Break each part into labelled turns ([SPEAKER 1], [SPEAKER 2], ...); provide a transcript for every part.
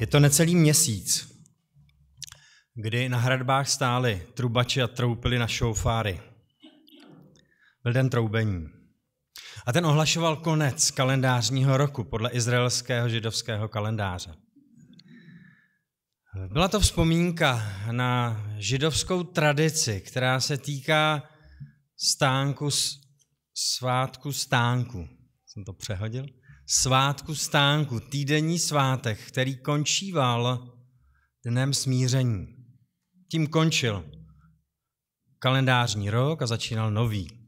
[SPEAKER 1] Je to necelý měsíc, kdy na hradbách stáli trubači a troupili na šoufáry. Byl den troubení. A ten ohlašoval konec kalendářního roku podle izraelského židovského kalendáře. Byla to vzpomínka na židovskou tradici, která se týká stánku, svátku stánku. Jsem to přehodil? svátku stánku, týdenní svátek, který končíval dnem smíření. Tím končil kalendářní rok a začínal nový.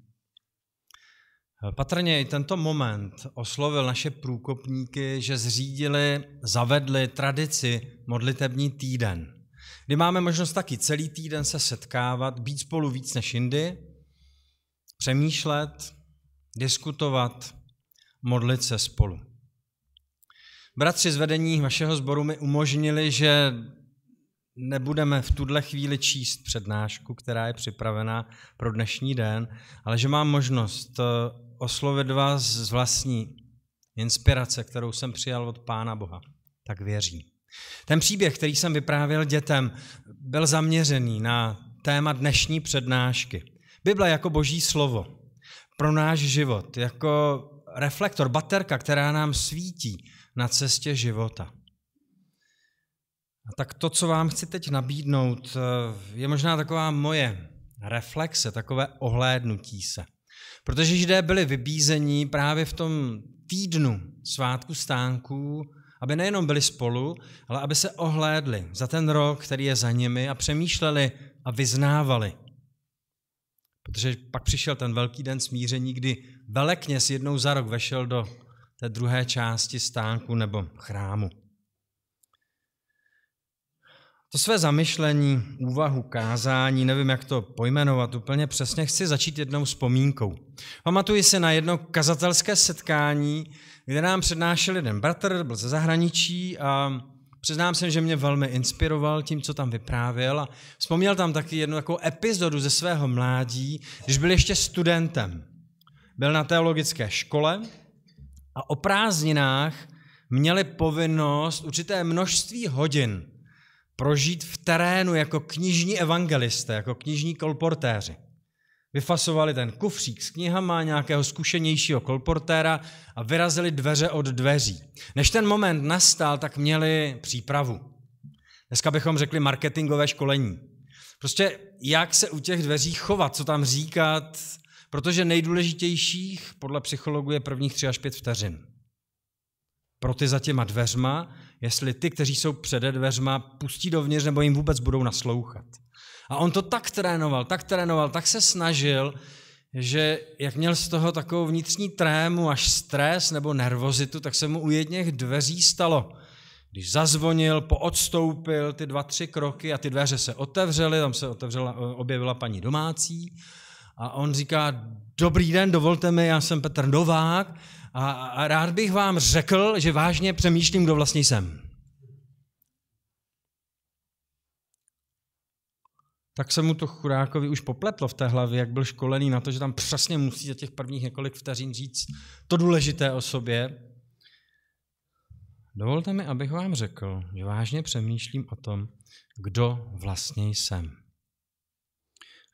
[SPEAKER 1] Patrně i tento moment oslovil naše průkopníky, že zřídili, zavedli tradici modlitební týden, kdy máme možnost taky celý týden se setkávat, být spolu víc než jindy, přemýšlet, diskutovat, modlit se spolu. Bratři z vedení vašeho sboru mi umožnili, že nebudeme v tuhle chvíli číst přednášku, která je připravená pro dnešní den, ale že mám možnost eh, oslovit vás z vlastní inspirace, kterou jsem přijal od Pána Boha. Tak věřím. Ten příběh, který jsem vyprávěl dětem, byl zaměřený na téma dnešní přednášky. Bible jako boží slovo pro náš život, jako reflektor, baterka, která nám svítí na cestě života. A tak to, co vám chci teď nabídnout, eh, je možná taková moje reflexe, takové ohlédnutí se. Protože židé byli vybízení právě v tom týdnu svátku stánků, aby nejenom byli spolu, ale aby se ohlédli za ten rok, který je za nimi a přemýšleli a vyznávali. Protože pak přišel ten velký den smíření, kdy velekněz jednou za rok vešel do té druhé části stánku nebo chrámu. To své zamyšlení, úvahu, kázání, nevím, jak to pojmenovat úplně přesně, chci začít jednou vzpomínkou. Pamatuji se na jedno kazatelské setkání, kde nám přednášel jeden bratr, byl ze zahraničí a přiznám se, že mě velmi inspiroval tím, co tam vyprávěl a vzpomněl tam taky jednu takovou epizodu ze svého mládí, když byl ještě studentem byl na teologické škole a o prázdninách měli povinnost určité množství hodin prožít v terénu jako knižní evangelisté, jako knižní kolportéři. Vyfasovali ten kufřík s knihama nějakého zkušenějšího kolportéra a vyrazili dveře od dveří. Než ten moment nastal, tak měli přípravu. Dneska bychom řekli marketingové školení. Prostě jak se u těch dveří chovat, co tam říkat, Protože nejdůležitějších podle psychologů je prvních 3 až 5 vteřin. Pro ty za těma dveřma, jestli ty, kteří jsou přede dveřma, pustí dovnitř nebo jim vůbec budou naslouchat. A on to tak trénoval, tak trénoval, tak se snažil, že jak měl z toho takovou vnitřní trému až stres nebo nervozitu, tak se mu u jedněch dveří stalo. Když zazvonil, poodstoupil ty dva, tři kroky a ty dveře se otevřely, tam se otevřela, objevila paní domácí a on říká, dobrý den, dovolte mi, já jsem Petr Novák a, a rád bych vám řekl, že vážně přemýšlím, kdo vlastně jsem. tak se mu to chudákovi už popletlo v té hlavě, jak byl školený na to, že tam přesně musí za těch prvních několik vteřin říct to důležité o sobě. Dovolte mi, abych vám řekl, že vážně přemýšlím o tom, kdo vlastně jsem.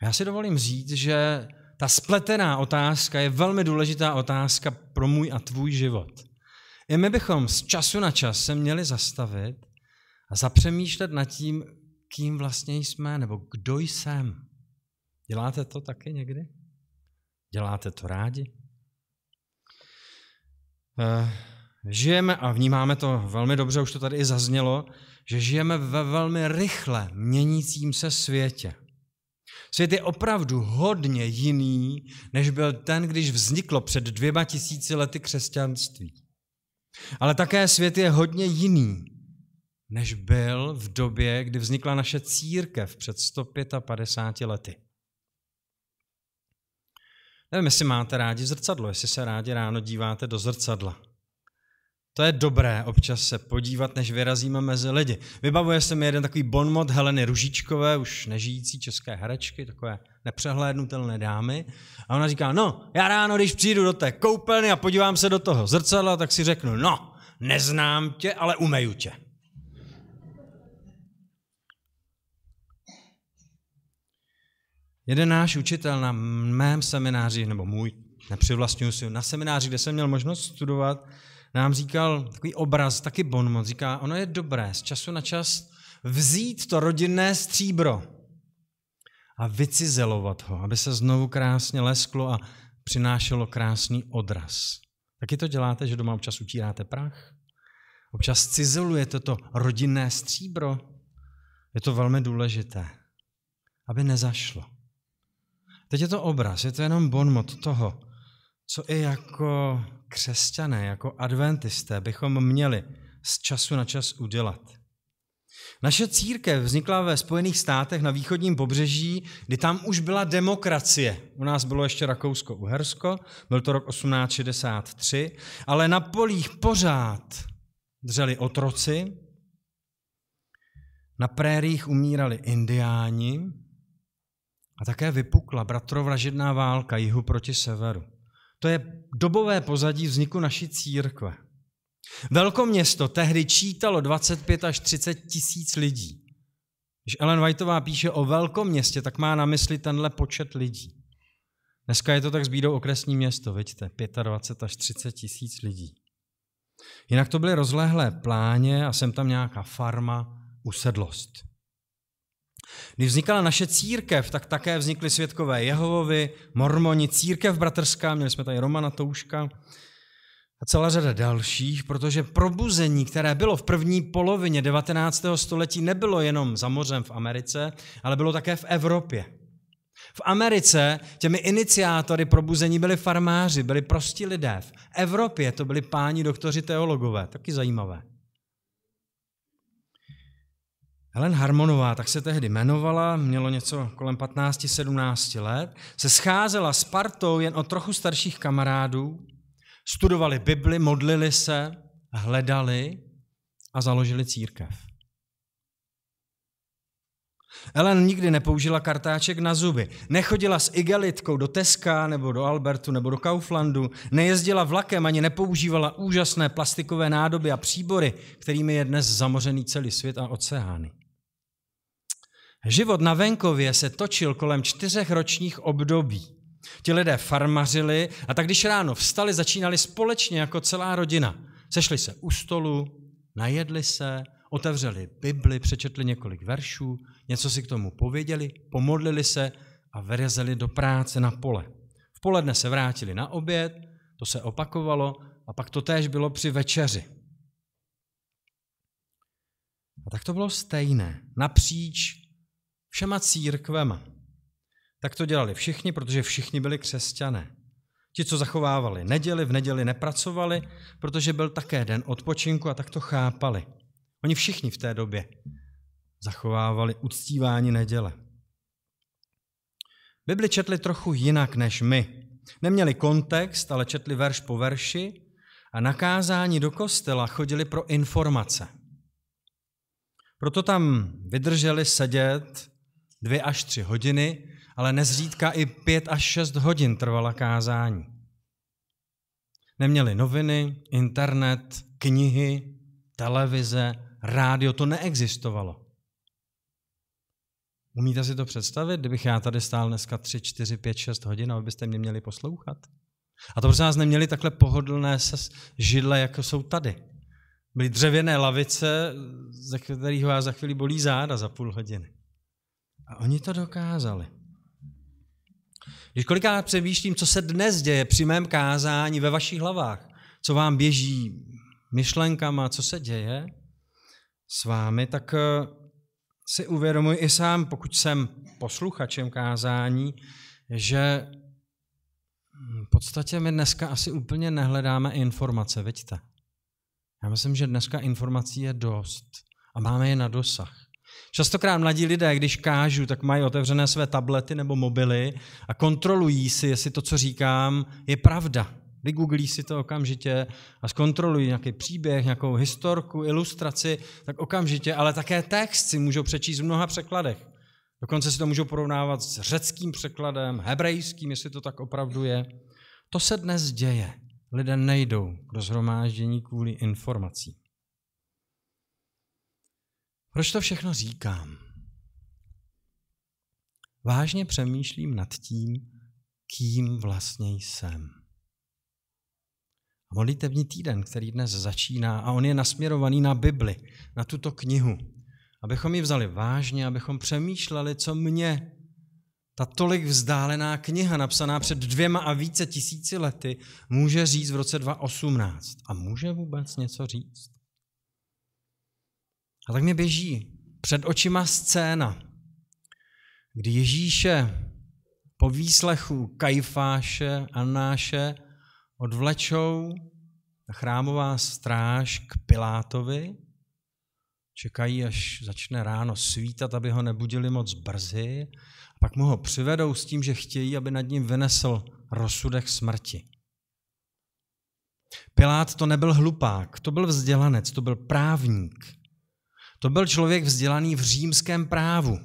[SPEAKER 1] Já si dovolím říct, že ta spletená otázka je velmi důležitá otázka pro můj a tvůj život. I my bychom z času na čas se měli zastavit a zapřemýšlet nad tím, kým vlastně jsme nebo kdo jsem. Děláte to taky někdy? Děláte to rádi? Eh, žijeme, a vnímáme to velmi dobře, už to tady i zaznělo, že žijeme ve velmi rychle měnícím se světě. Svět je opravdu hodně jiný, než byl ten, když vzniklo před dvěma tisíci lety křesťanství. Ale také svět je hodně jiný, než byl v době, kdy vznikla naše církev před 155 lety. Nevím, jestli máte rádi zrcadlo, jestli se rádi ráno díváte do zrcadla. To je dobré občas se podívat, než vyrazíme mezi lidi. Vybavuje se mi jeden takový bonmot Heleny Ružičkové, už nežijící české herečky, takové nepřehlédnutelné dámy. A ona říká, no, já ráno, když přijdu do té koupelny a podívám se do toho zrcadla, tak si řeknu, no, neznám tě, ale umeju tě. Jeden náš učitel na mém semináři, nebo můj, nepřivlastňuji si, na semináři, kde jsem měl možnost studovat, nám říkal takový obraz, taky bonmot, říká, ono je dobré z času na čas vzít to rodinné stříbro a vycizelovat ho, aby se znovu krásně lesklo a přinášelo krásný odraz. Taky to děláte, že doma občas utíráte prach? Občas cizelujete to rodinné stříbro? Je to velmi důležité, aby nezašlo. Teď je to obraz, je to jenom bonmot toho, co i jako křesťané, jako adventisté bychom měli z času na čas udělat. Naše církev vznikla ve Spojených státech na východním pobřeží, kdy tam už byla demokracie. U nás bylo ještě Rakousko-Uhersko, byl to rok 1863, ale na polích pořád dřeli otroci, na prérích umírali indiáni a také vypukla bratrovražedná válka jihu proti severu. To je dobové pozadí vzniku naší církve. Velkoměsto tehdy čítalo 25 až 30 tisíc lidí. Když Ellen Whiteová píše o velkoměstě, městě, tak má na mysli tenhle počet lidí. Dneska je to tak s bídou okresní město, vidíte, 25 až 30 tisíc lidí. Jinak to byly rozlehlé pláně a jsem tam nějaká farma, usedlost. Když vznikala naše církev, tak také vznikly světkové Jehovovi, mormoni, církev bratrská, měli jsme tady Romana Touška a celá řada dalších, protože probuzení, které bylo v první polovině 19. století, nebylo jenom za mořem v Americe, ale bylo také v Evropě. V Americe těmi iniciátory probuzení byli farmáři, byli prostí lidé. V Evropě to byli páni doktoři teologové, taky zajímavé. Helen Harmonová, tak se tehdy jmenovala, mělo něco kolem 15-17 let, se scházela s partou jen o trochu starších kamarádů, studovali Bibli, modlili se, hledali a založili církev. Ellen nikdy nepoužila kartáček na zuby, nechodila s igelitkou do Teska nebo do Albertu nebo do Kauflandu, nejezdila vlakem ani nepoužívala úžasné plastikové nádoby a příbory, kterými je dnes zamořený celý svět a oceány. Život na venkově se točil kolem čtyřech ročních období. Ti lidé farmařili a tak když ráno vstali, začínali společně jako celá rodina. Sešli se u stolu, najedli se, otevřeli Bibli, přečetli několik veršů, něco si k tomu pověděli, pomodlili se a vyrazili do práce na pole. V poledne se vrátili na oběd, to se opakovalo a pak to též bylo při večeři. A tak to bylo stejné napříč všema církvema. Tak to dělali všichni, protože všichni byli křesťané. Ti, co zachovávali neděli, v neděli nepracovali, protože byl také den odpočinku a tak to chápali. Oni všichni v té době zachovávali uctívání neděle. Bibli četli trochu jinak než my. Neměli kontext, ale četli verš po verši a nakázání do kostela chodili pro informace. Proto tam vydrželi sedět dvě až tři hodiny, ale nezřídka i pět až šest hodin trvala kázání. Neměli noviny, internet, knihy, televize, rádio, to neexistovalo. Umíte si to představit, kdybych já tady stál dneska 3, 4, 5, 6 hodin a byste mě měli poslouchat? A to prostě nás neměli takhle pohodlné židle, jako jsou tady. Byly dřevěné lavice, za kterých vás za chvíli bolí záda za půl hodiny. A oni to dokázali. Když kolikrát přemýšlím, co se dnes děje při mém kázání ve vašich hlavách, co vám běží myšlenkama, co se děje s vámi, tak eh, si uvědomuji i sám, pokud jsem posluchačem kázání, že v podstatě my dneska asi úplně nehledáme informace, veďte. Já myslím, že dneska informací je dost a máme je na dosah. Častokrát mladí lidé, když kážu, tak mají otevřené své tablety nebo mobily a kontrolují si, jestli to, co říkám, je pravda. Vygooglí si to okamžitě a zkontrolují nějaký příběh, nějakou historku, ilustraci, tak okamžitě, ale také text si můžou přečíst v mnoha překladech. Dokonce si to můžou porovnávat s řeckým překladem, hebrejským, jestli to tak opravdu je. To se dnes děje. Lidé nejdou do zhromáždění kvůli informací. Proč to všechno říkám? Vážně přemýšlím nad tím, kým vlastně jsem. A modlitevní týden, který dnes začíná, a on je nasměrovaný na Bibli, na tuto knihu, abychom ji vzali vážně, abychom přemýšleli, co mě ta tolik vzdálená kniha, napsaná před dvěma a více tisíci lety, může říct v roce 2018. A může vůbec něco říct? A tak mě běží před očima scéna, kdy Ježíše po výslechu Kajfáše, Náše odvlečou na chrámová stráž k Pilátovi, čekají, až začne ráno svítat, aby ho nebudili moc brzy, a pak mu ho přivedou s tím, že chtějí, aby nad ním vynesl rozsudek smrti. Pilát to nebyl hlupák, to byl vzdělanec, to byl právník – to byl člověk vzdělaný v římském právu.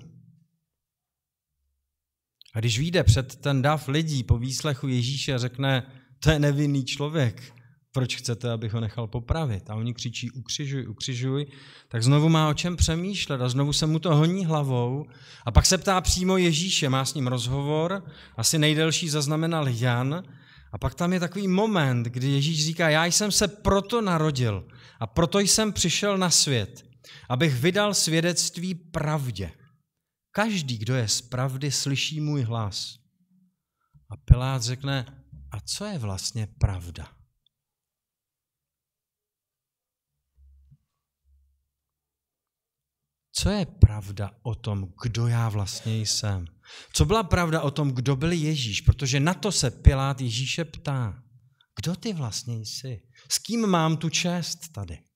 [SPEAKER 1] A když vyjde před ten dav lidí po výslechu Ježíše a řekne, to je nevinný člověk, proč chcete, abych ho nechal popravit? A oni křičí, ukřižuj, ukřižuj, tak znovu má o čem přemýšlet a znovu se mu to honí hlavou. A pak se ptá přímo Ježíše, má s ním rozhovor, asi nejdelší zaznamenal Jan, a pak tam je takový moment, kdy Ježíš říká, já jsem se proto narodil a proto jsem přišel na svět, abych vydal svědectví pravdě. Každý, kdo je z pravdy, slyší můj hlas. A Pilát řekne, a co je vlastně pravda? Co je pravda o tom, kdo já vlastně jsem? Co byla pravda o tom, kdo byl Ježíš? Protože na to se Pilát Ježíše ptá. Kdo ty vlastně jsi? S kým mám tu čest tady?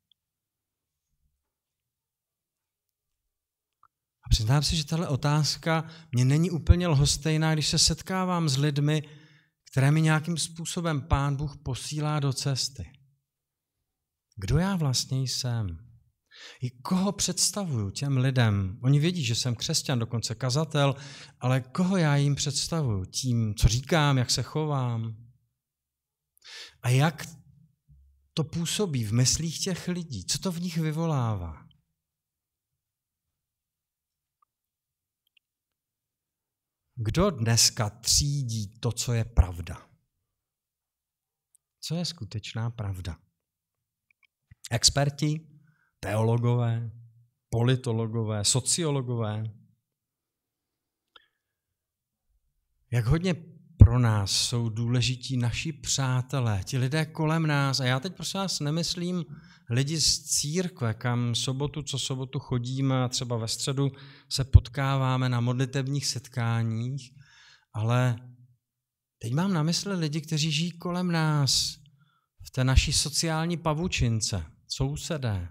[SPEAKER 1] přiznám se, že tahle otázka mě není úplně lhostejná, když se setkávám s lidmi, které mi nějakým způsobem Pán Bůh posílá do cesty. Kdo já vlastně jsem? I koho představuju těm lidem? Oni vědí, že jsem křesťan, dokonce kazatel, ale koho já jim představuju? Tím, co říkám, jak se chovám? A jak to působí v myslích těch lidí? Co to v nich vyvolává? Kdo dneska třídí to, co je pravda? Co je skutečná pravda? Experti, teologové, politologové, sociologové. Jak hodně pro nás jsou důležití naši přátelé, ti lidé kolem nás. A já teď prosím vás nemyslím lidi z církve, kam sobotu co sobotu chodíme a třeba ve středu se potkáváme na modlitebních setkáních, ale teď mám na mysli lidi, kteří žijí kolem nás, v té naší sociální pavučince, sousedé,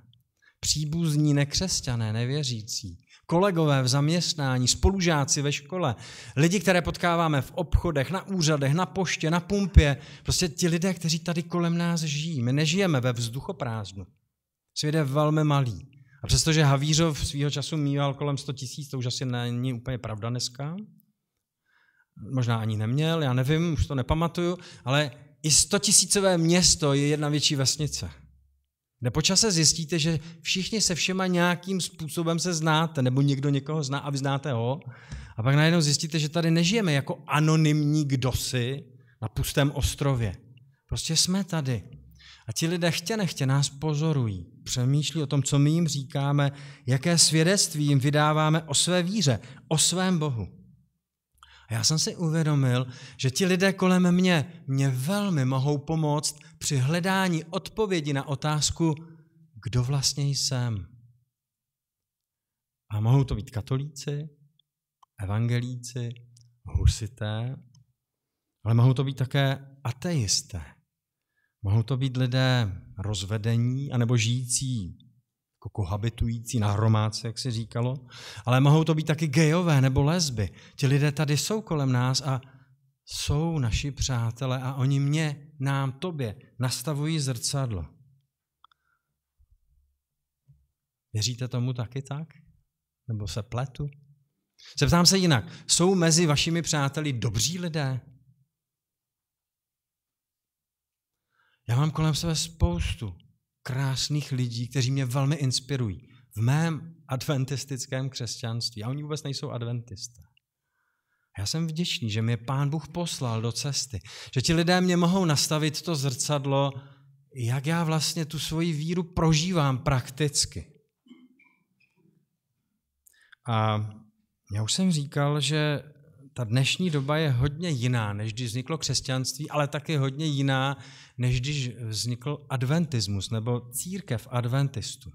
[SPEAKER 1] příbuzní nekřesťané, nevěřící kolegové v zaměstnání, spolužáci ve škole, lidi, které potkáváme v obchodech, na úřadech, na poště, na pumpě, prostě ti lidé, kteří tady kolem nás žijí. My nežijeme ve vzduchoprázdnu. Svět je velmi malý. A přestože Havířov svýho času mýval kolem 100 tisíc, to už asi není úplně pravda dneska, možná ani neměl, já nevím, už to nepamatuju, ale i 100 tisícové město je jedna větší vesnice. Kde počase zjistíte, že všichni se všema nějakým způsobem se znáte, nebo někdo někoho zná a vy znáte ho. A pak najednou zjistíte, že tady nežijeme jako anonymní kdosi na pustém ostrově. Prostě jsme tady. A ti lidé chtě nechtě nás pozorují, přemýšlí o tom, co my jim říkáme, jaké svědectví jim vydáváme o své víře, o svém Bohu. A já jsem si uvědomil, že ti lidé kolem mě mě velmi mohou pomoct při hledání odpovědi na otázku, kdo vlastně jsem. A mohou to být katolíci, evangelíci, husité, ale mohou to být také ateisté. Mohou to být lidé rozvedení anebo žijící jako kohabitující hromádce, jak se říkalo, ale mohou to být taky gejové nebo lesby. Ti lidé tady jsou kolem nás a jsou naši přátelé a oni mě, nám, tobě nastavují zrcadlo. Věříte tomu taky tak? Nebo se pletu? Zeptám se jinak. Jsou mezi vašimi přáteli dobří lidé? Já mám kolem sebe spoustu krásných lidí, kteří mě velmi inspirují v mém adventistickém křesťanství. A oni vůbec nejsou adventisté. Já jsem vděčný, že mě Pán Bůh poslal do cesty, že ti lidé mě mohou nastavit to zrcadlo, jak já vlastně tu svoji víru prožívám prakticky. A já už jsem říkal, že ta dnešní doba je hodně jiná, než když vzniklo křesťanství, ale taky hodně jiná, než když vznikl adventismus nebo církev adventistů.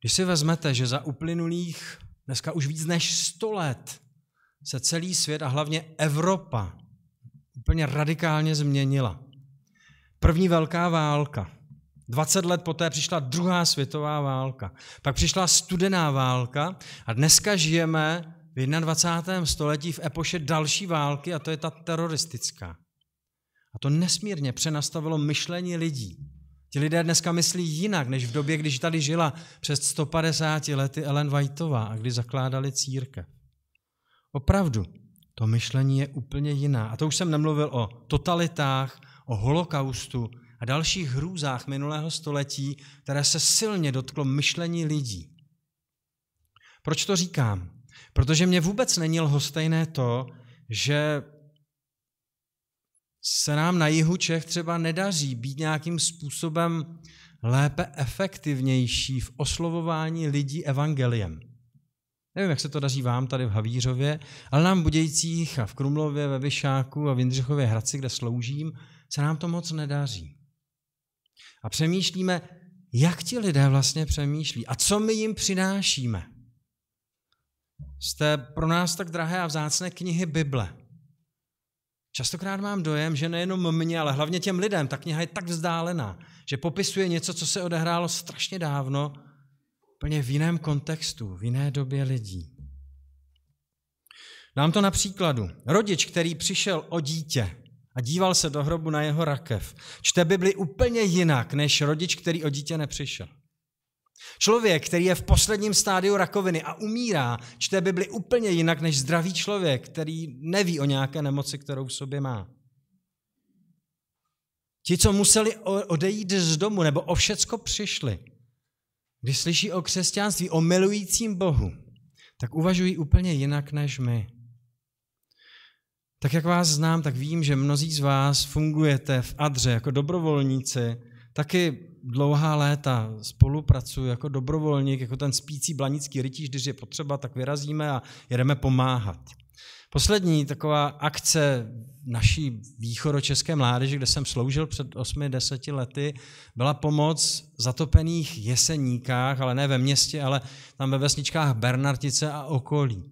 [SPEAKER 1] Když si vezmete, že za uplynulých dneska už víc než 100 let se celý svět a hlavně Evropa úplně radikálně změnila. První velká válka. 20 let poté přišla druhá světová válka. Pak přišla studená válka a dneska žijeme v 21. století v epoše další války, a to je ta teroristická. A to nesmírně přenastavilo myšlení lidí. Ti lidé dneska myslí jinak, než v době, když tady žila před 150 lety Ellen Whiteová a kdy zakládali círke. Opravdu, to myšlení je úplně jiná. A to už jsem nemluvil o totalitách, o holokaustu a dalších hrůzách minulého století, které se silně dotklo myšlení lidí. Proč to říkám? Protože mě vůbec není lhostejné to, že se nám na jihu Čech třeba nedaří být nějakým způsobem lépe efektivnější v oslovování lidí evangeliem. Nevím, jak se to daří vám tady v Havířově, ale nám v Budějcích a v Krumlově, ve Vyšáku a v Jindřichově Hradci, kde sloužím, se nám to moc nedaří. A přemýšlíme, jak ti lidé vlastně přemýšlí a co my jim přinášíme z té pro nás tak drahé a vzácné knihy Bible. Častokrát mám dojem, že nejenom mě, ale hlavně těm lidem ta kniha je tak vzdálená, že popisuje něco, co se odehrálo strašně dávno, plně v jiném kontextu, v jiné době lidí. Dám to na příkladu. Rodič, který přišel o dítě a díval se do hrobu na jeho rakev, čte Bibli úplně jinak, než rodič, který o dítě nepřišel. Člověk, který je v posledním stádiu rakoviny a umírá, čte Bibli úplně jinak než zdravý člověk, který neví o nějaké nemoci, kterou v sobě má. Ti, co museli odejít z domu nebo o všecko přišli, když slyší o křesťanství, o milujícím Bohu, tak uvažují úplně jinak než my. Tak jak vás znám, tak vím, že mnozí z vás fungujete v Adře jako dobrovolníci, taky dlouhá léta spolupracuji jako dobrovolník, jako ten spící blanický rytíř, když je potřeba, tak vyrazíme a jedeme pomáhat. Poslední taková akce naší východočeské mládeže, kde jsem sloužil před 8-10 lety, byla pomoc zatopených jeseníkách, ale ne ve městě, ale tam ve vesničkách Bernartice a okolí.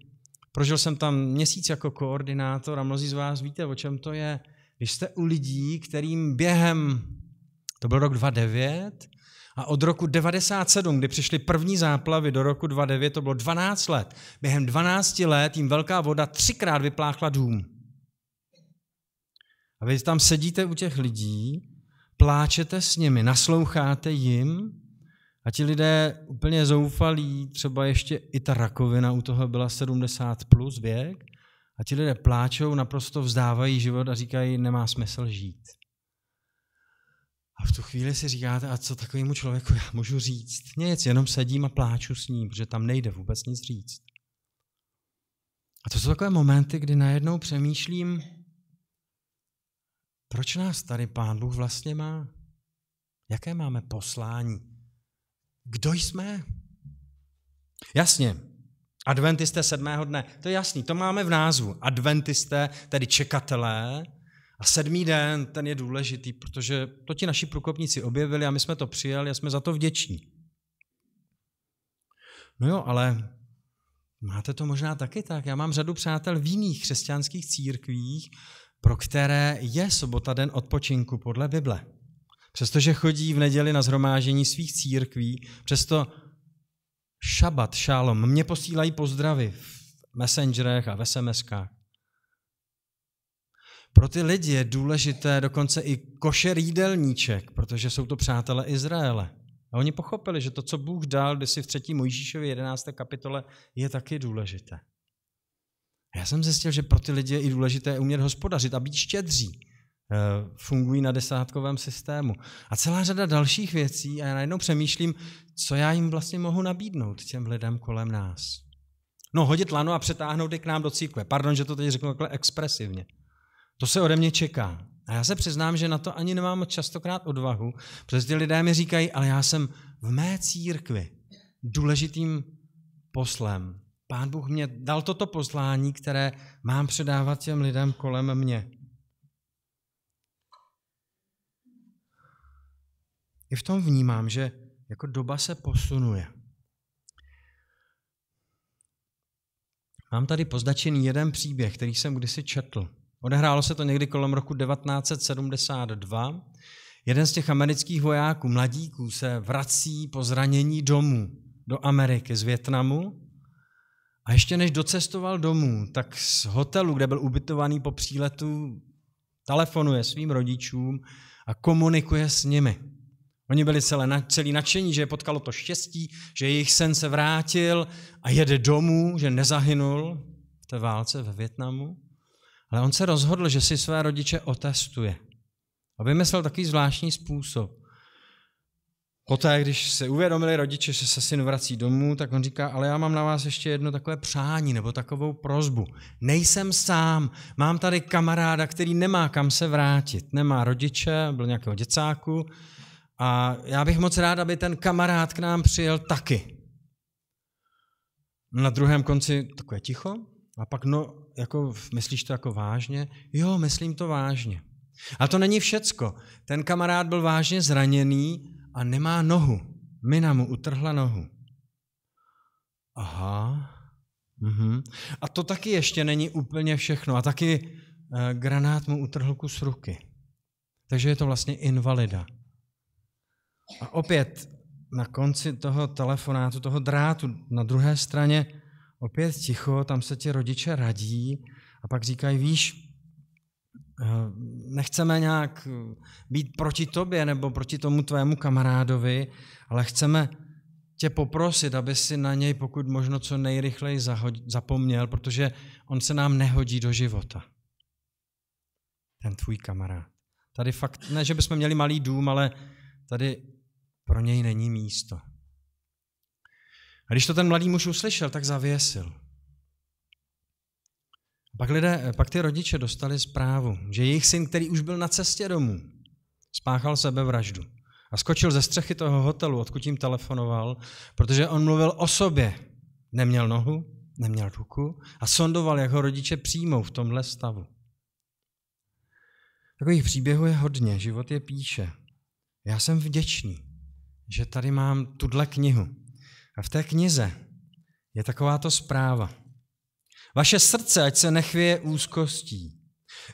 [SPEAKER 1] Prožil jsem tam měsíc jako koordinátor a mnozí z vás víte, o čem to je. Když jste u lidí, kterým během to byl rok 2009 a od roku 97, kdy přišly první záplavy do roku 2009, to bylo 12 let. Během 12 let jim velká voda třikrát vypláchla dům. A vy tam sedíte u těch lidí, pláčete s nimi, nasloucháte jim a ti lidé úplně zoufalí, třeba ještě i ta rakovina u toho byla 70 plus věk, a ti lidé pláčou, naprosto vzdávají život a říkají, nemá smysl žít. A v tu chvíli si říkáte, a co takovému člověku já můžu říct? Nic, jenom sedím a pláču s ním, protože tam nejde vůbec nic říct. A to jsou takové momenty, kdy najednou přemýšlím, proč nás tady Pán Bůh vlastně má? Jaké máme poslání? Kdo jsme? Jasně, adventisté sedmého dne, to je jasný, to máme v názvu. Adventisté, tedy čekatelé, a sedmý den, ten je důležitý, protože to ti naši průkopníci objevili a my jsme to přijali a jsme za to vděční. No jo, ale máte to možná taky tak. Já mám řadu přátel v jiných křesťanských církvích, pro které je sobota den odpočinku podle Bible. Přestože chodí v neděli na zhromážení svých církví, přesto šabat, šálom, mě posílají pozdravy v messengerech a v SMS SMS-kách. Pro ty lidi je důležité dokonce i košer jídelníček, protože jsou to přátelé Izraele. A oni pochopili, že to, co Bůh dal si v 3. Mojžíšově 11. kapitole, je taky důležité. Já jsem zjistil, že pro ty lidi je i důležité umět hospodařit a být štědří. Eh, fungují na desátkovém systému. A celá řada dalších věcí a já najednou přemýšlím, co já jim vlastně mohu nabídnout těm lidem kolem nás. No hodit lano a přetáhnout je k nám do církve. Pardon, že to teď řeknu takhle expresivně. To se ode mě čeká. A já se přiznám, že na to ani nemám častokrát odvahu, protože ty lidé mi říkají, ale já jsem v mé církvi důležitým poslem. Pán Bůh mě dal toto poslání, které mám předávat těm lidem kolem mě. I v tom vnímám, že jako doba se posunuje. Mám tady poznačený jeden příběh, který jsem kdysi četl. Odehrálo se to někdy kolem roku 1972. Jeden z těch amerických vojáků, mladíků, se vrací po zranění domů do Ameriky z Větnamu a ještě než docestoval domů, tak z hotelu, kde byl ubytovaný po příletu, telefonuje svým rodičům a komunikuje s nimi. Oni byli celé, celý nadšení, že je potkalo to štěstí, že jejich sen se vrátil a jede domů, že nezahynul v té válce ve Větnamu. Ale on se rozhodl, že si své rodiče otestuje. A vymyslel takový zvláštní způsob. Poté, když se uvědomili rodiče, že se syn vrací domů, tak on říká, ale já mám na vás ještě jedno takové přání nebo takovou prozbu. Nejsem sám, mám tady kamaráda, který nemá kam se vrátit. Nemá rodiče, byl nějakého děcáku a já bych moc rád, aby ten kamarád k nám přijel taky. Na druhém konci takové ticho a pak, no, jako, myslíš to jako vážně? Jo, myslím to vážně. A to není všecko. Ten kamarád byl vážně zraněný a nemá nohu. Mina mu utrhla nohu. Aha. Mhm. A to taky ještě není úplně všechno. A taky eh, granát mu utrhl kus ruky. Takže je to vlastně invalida. A opět na konci toho telefonátu, toho drátu na druhé straně opět ticho, tam se ti rodiče radí a pak říkají, víš, eh, nechceme nějak eh, být proti tobě nebo proti tomu tvému kamarádovi, ale chceme tě poprosit, aby si na něj pokud možno co nejrychleji zapomněl, protože on se nám nehodí do života. Ten tvůj kamarád. Tady fakt, ne, že bychom měli malý dům, ale tady pro něj není místo. A když to ten mladý muž uslyšel, tak zavěsil. Pak, lidé, pak ty rodiče dostali zprávu, že jejich syn, který už byl na cestě domů, spáchal sebevraždu a skočil ze střechy toho hotelu, odkud jim telefonoval, protože on mluvil o sobě. Neměl nohu, neměl ruku a sondoval, jak ho rodiče přijmou v tomhle stavu. Takových příběhů je hodně, život je píše. Já jsem vděčný, že tady mám tuhle knihu, a v té knize je takováto zpráva. Vaše srdce, ať se nechvěje úzkostí.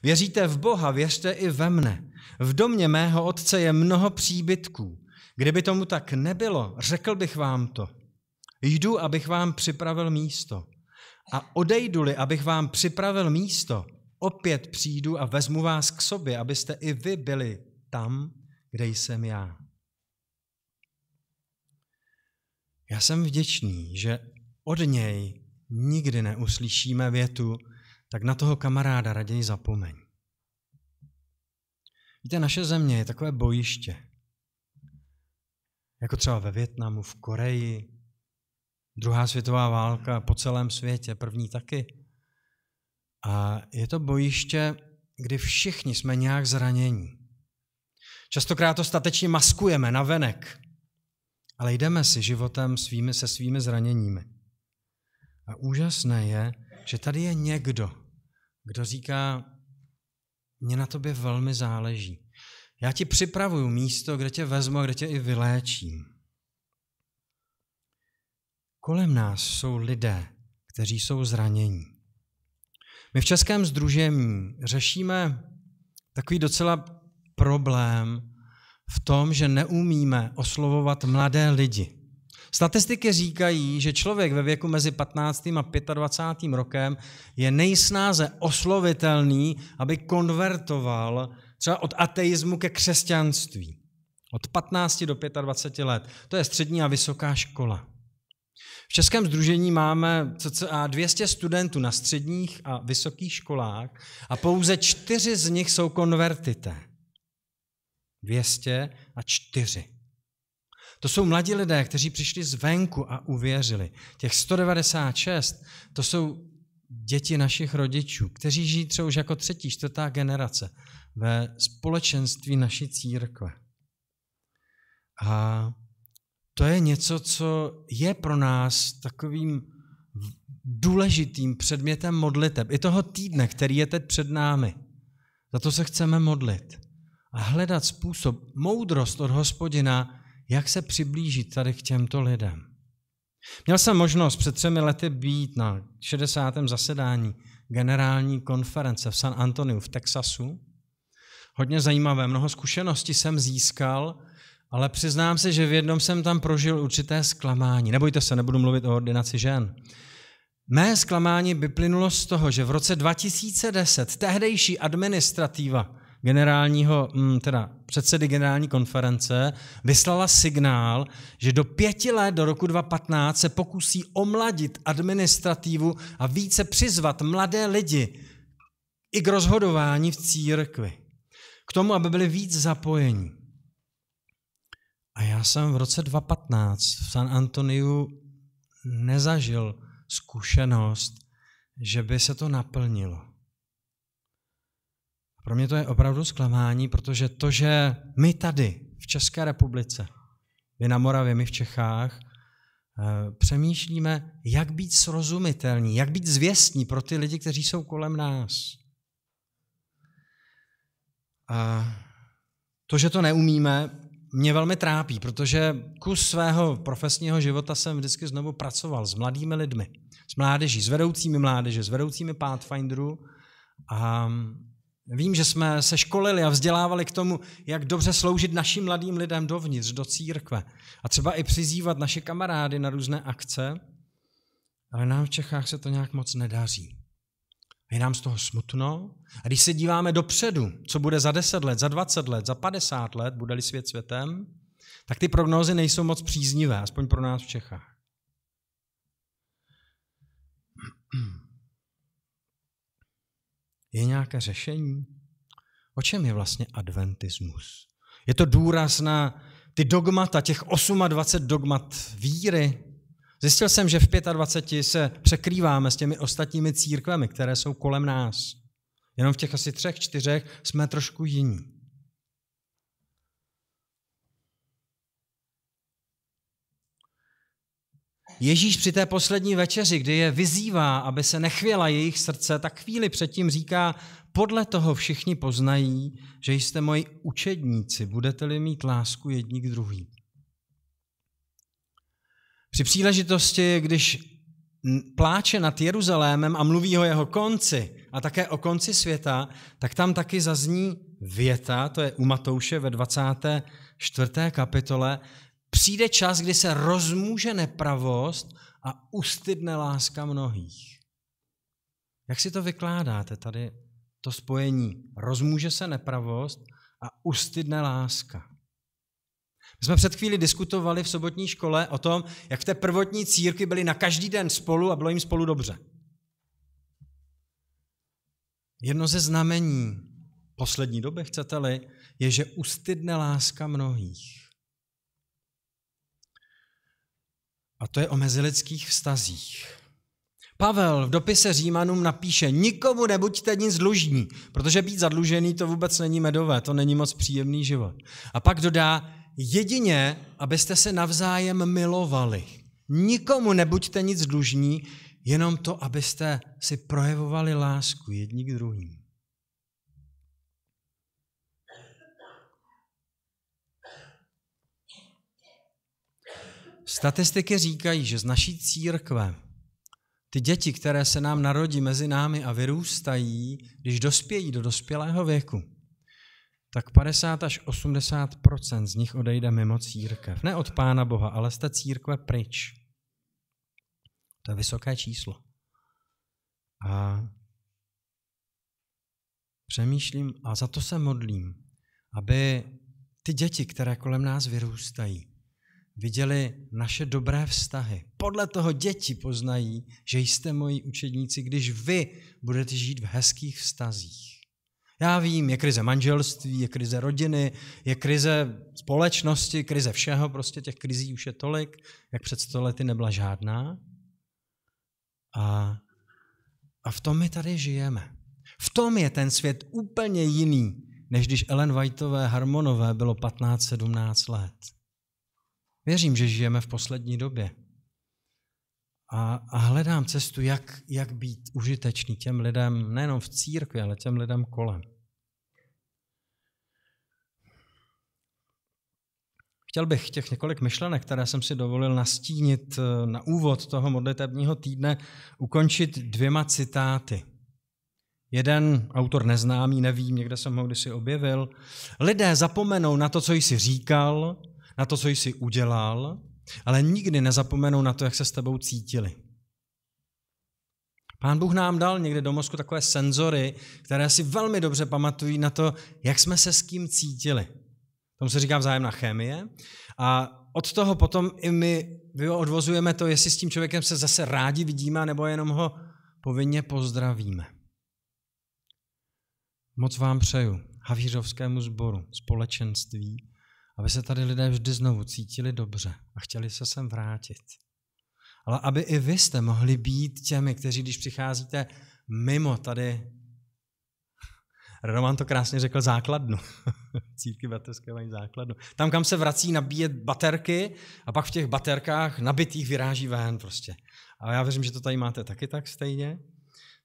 [SPEAKER 1] Věříte v Boha, věřte i ve mne. V domě mého otce je mnoho příbytků. Kdyby tomu tak nebylo, řekl bych vám to. Jdu, abych vám připravil místo. A odejdu-li, abych vám připravil místo, opět přijdu a vezmu vás k sobě, abyste i vy byli tam, kde jsem já. Já jsem vděčný, že od něj nikdy neuslyšíme větu, tak na toho kamaráda raději zapomeň. Víte, naše země je takové bojiště. Jako třeba ve Větnamu, v Koreji, druhá světová válka po celém světě, první taky. A je to bojiště, kdy všichni jsme nějak zranění. Častokrát to statečně maskujeme na venek ale jdeme si životem svými, se svými zraněními. A úžasné je, že tady je někdo, kdo říká, Mě na tobě velmi záleží. Já ti připravuju místo, kde tě vezmu a kde tě i vyléčím. Kolem nás jsou lidé, kteří jsou zranění. My v Českém združení řešíme takový docela problém v tom, že neumíme oslovovat mladé lidi. Statistiky říkají, že člověk ve věku mezi 15. a 25. rokem je nejsnáze oslovitelný, aby konvertoval třeba od ateismu ke křesťanství. Od 15 do 25 let. To je střední a vysoká škola. V Českém združení máme cca 200 studentů na středních a vysokých školách a pouze čtyři z nich jsou konvertité. 204. To jsou mladí lidé, kteří přišli zvenku a uvěřili. Těch 196, to jsou děti našich rodičů, kteří žijí třeba už jako třetí, čtvrtá generace ve společenství naší církve. A to je něco, co je pro nás takovým důležitým předmětem modliteb. I toho týdne, který je teď před námi. Za to se chceme modlit a hledat způsob, moudrost od hospodina, jak se přiblížit tady k těmto lidem. Měl jsem možnost před třemi lety být na 60. zasedání generální konference v San Antoniu v Texasu. Hodně zajímavé, mnoho zkušeností jsem získal, ale přiznám se, že v jednom jsem tam prožil určité zklamání. Nebojte se, nebudu mluvit o ordinaci žen. Mé zklamání vyplynulo z toho, že v roce 2010 tehdejší administrativa generálního, mm, teda předsedy generální konference, vyslala signál, že do pěti let, do roku 2015, se pokusí omladit administrativu a více přizvat mladé lidi i k rozhodování v církvi. K tomu, aby byli víc zapojení. A já jsem v roce 2015 v San Antoniu nezažil zkušenost, že by se to naplnilo. Pro mě to je opravdu zklamání, protože to, že my tady v České republice, vy na Moravě, my v Čechách, eh, přemýšlíme, jak být srozumitelní, jak být zvěstní pro ty lidi, kteří jsou kolem nás. A to, že to neumíme, mě velmi trápí, protože kus svého profesního života jsem vždycky znovu pracoval s mladými lidmi, s mládeží, s vedoucími mládeže, s vedoucími Pathfinderů a Vím, že jsme se školili a vzdělávali k tomu, jak dobře sloužit našim mladým lidem dovnitř, do církve. A třeba i přizývat naše kamarády na různé akce, ale nám v Čechách se to nějak moc nedaří. Je nám z toho smutno. A když se díváme dopředu, co bude za 10 let, za 20 let, za 50 let, bude-li svět světem, tak ty prognózy nejsou moc příznivé, aspoň pro nás v Čechách. Je nějaké řešení? O čem je vlastně adventismus? Je to důraz na ty dogmata, těch 28 dogmat víry. Zjistil jsem, že v 25 se překrýváme s těmi ostatními církvemi, které jsou kolem nás. Jenom v těch asi třech, čtyřech jsme trošku jiní. Ježíš při té poslední večeři, kdy je vyzývá, aby se nechvěla jejich srdce, tak chvíli předtím říká, podle toho všichni poznají, že jste moji učedníci, budete-li mít lásku jedni k druhým. Při příležitosti, když pláče nad Jeruzalémem a mluví o jeho konci a také o konci světa, tak tam taky zazní věta, to je u Matouše ve 24. kapitole, Přijde čas, kdy se rozmůže nepravost a ustydne láska mnohých. Jak si to vykládáte tady, to spojení? Rozmůže se nepravost a ustydne láska. My jsme před chvíli diskutovali v sobotní škole o tom, jak v té prvotní círky byli na každý den spolu a bylo jim spolu dobře. Jedno ze znamení poslední doby, chcete-li, je, že ustydne láska mnohých. A to je o mezilidských vztazích. Pavel v dopise Římanům napíše, nikomu nebuďte nic dlužní, protože být zadlužený to vůbec není medové, to není moc příjemný život. A pak dodá, jedině, abyste se navzájem milovali. Nikomu nebuďte nic dlužní, jenom to, abyste si projevovali lásku jedni k druhým. Statistiky říkají, že z naší církve ty děti, které se nám narodí mezi námi a vyrůstají, když dospějí do dospělého věku, tak 50 až 80 z nich odejde mimo církev. Ne od Pána Boha, ale z té církve pryč. To je vysoké číslo. A přemýšlím a za to se modlím, aby ty děti, které kolem nás vyrůstají, viděli naše dobré vztahy. Podle toho děti poznají, že jste moji učedníci, když vy budete žít v hezkých vztazích. Já vím, je krize manželství, je krize rodiny, je krize společnosti, krize všeho, prostě těch krizí už je tolik, jak před sto lety nebyla žádná. A, a v tom my tady žijeme. V tom je ten svět úplně jiný, než když Ellen Whiteové Harmonové bylo 15-17 let. Věřím, že žijeme v poslední době. A, a hledám cestu, jak, jak být užitečný těm lidem, nejenom v církvi, ale těm lidem kolem. Chtěl bych těch několik myšlenek, které jsem si dovolil nastínit eh, na úvod toho modlitebního týdne, ukončit dvěma citáty. Jeden autor neznámý, nevím, někde jsem ho kdysi objevil. Lidé zapomenou na to, co jsi říkal, na to, co jsi udělal, ale nikdy nezapomenou na to, jak se s tebou cítili. Pán Bůh nám dal někde do mozku takové senzory, které si velmi dobře pamatují na to, jak jsme se s kým cítili. Tomu se říká vzájemná chemie. A od toho potom i my odvozujeme to, jestli s tím člověkem se zase rádi vidíme, nebo jenom ho povinně pozdravíme. Moc vám přeju Havířovskému sboru, společenství, aby se tady lidé vždy znovu cítili dobře a chtěli se sem vrátit. Ale aby i vy jste mohli být těmi, kteří, když přicházíte mimo tady, Roman to krásně řekl, základnu. Círky baterské mají základnu. Tam, kam se vrací nabíjet baterky a pak v těch baterkách nabitých vyráží ven prostě. A já věřím, že to tady máte taky tak stejně.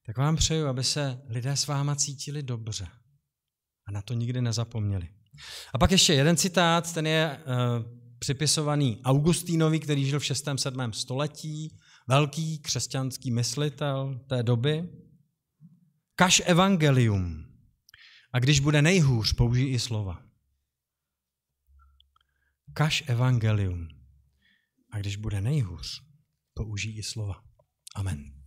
[SPEAKER 1] Tak vám přeju, aby se lidé s váma cítili dobře a na to nikdy nezapomněli. A pak ještě jeden citát, ten je eh, připisovaný Augustínovi, který žil v 6. 7. století, velký křesťanský myslitel té doby. Kaž evangelium a když bude nejhůř, použij i slova. Kaž evangelium a když bude nejhůř, použij i slova. Amen.